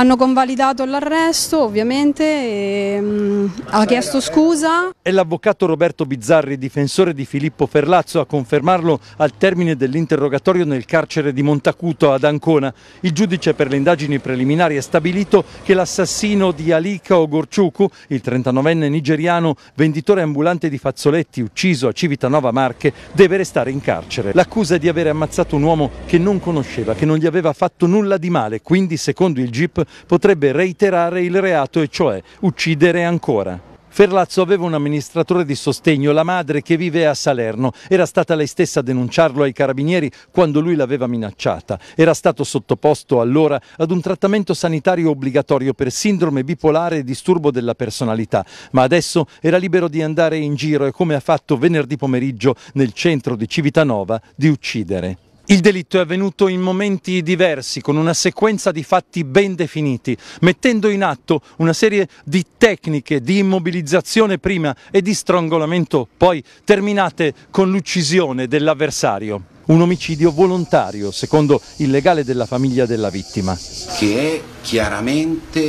Hanno convalidato l'arresto ovviamente, e, mh, mm, ha chiesto scusa. È l'avvocato Roberto Bizzarri, difensore di Filippo Ferlazzo, a confermarlo al termine dell'interrogatorio nel carcere di Montacuto ad Ancona. Il giudice per le indagini preliminari ha stabilito che l'assassino di Alika Ogorciuku, il 39enne nigeriano venditore ambulante di fazzoletti ucciso a Civitanova Marche, deve restare in carcere. L'accusa è di avere ammazzato un uomo che non conosceva, che non gli aveva fatto nulla di male, quindi secondo il GIP potrebbe reiterare il reato e cioè uccidere ancora. Ferlazzo aveva un amministratore di sostegno, la madre che vive a Salerno. Era stata lei stessa a denunciarlo ai carabinieri quando lui l'aveva minacciata. Era stato sottoposto allora ad un trattamento sanitario obbligatorio per sindrome bipolare e disturbo della personalità, ma adesso era libero di andare in giro e come ha fatto venerdì pomeriggio nel centro di Civitanova di uccidere. Il delitto è avvenuto in momenti diversi, con una sequenza di fatti ben definiti, mettendo in atto una serie di tecniche di immobilizzazione prima e di strangolamento poi, terminate con l'uccisione dell'avversario. Un omicidio volontario, secondo il legale della famiglia della vittima. Che è chiaramente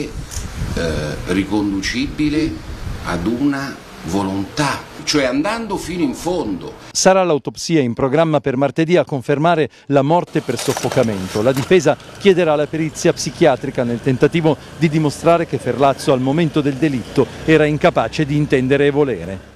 eh, riconducibile ad una volontà, cioè andando fino in fondo. Sarà l'autopsia in programma per martedì a confermare la morte per soffocamento. La difesa chiederà la perizia psichiatrica nel tentativo di dimostrare che Ferlazzo al momento del delitto era incapace di intendere e volere.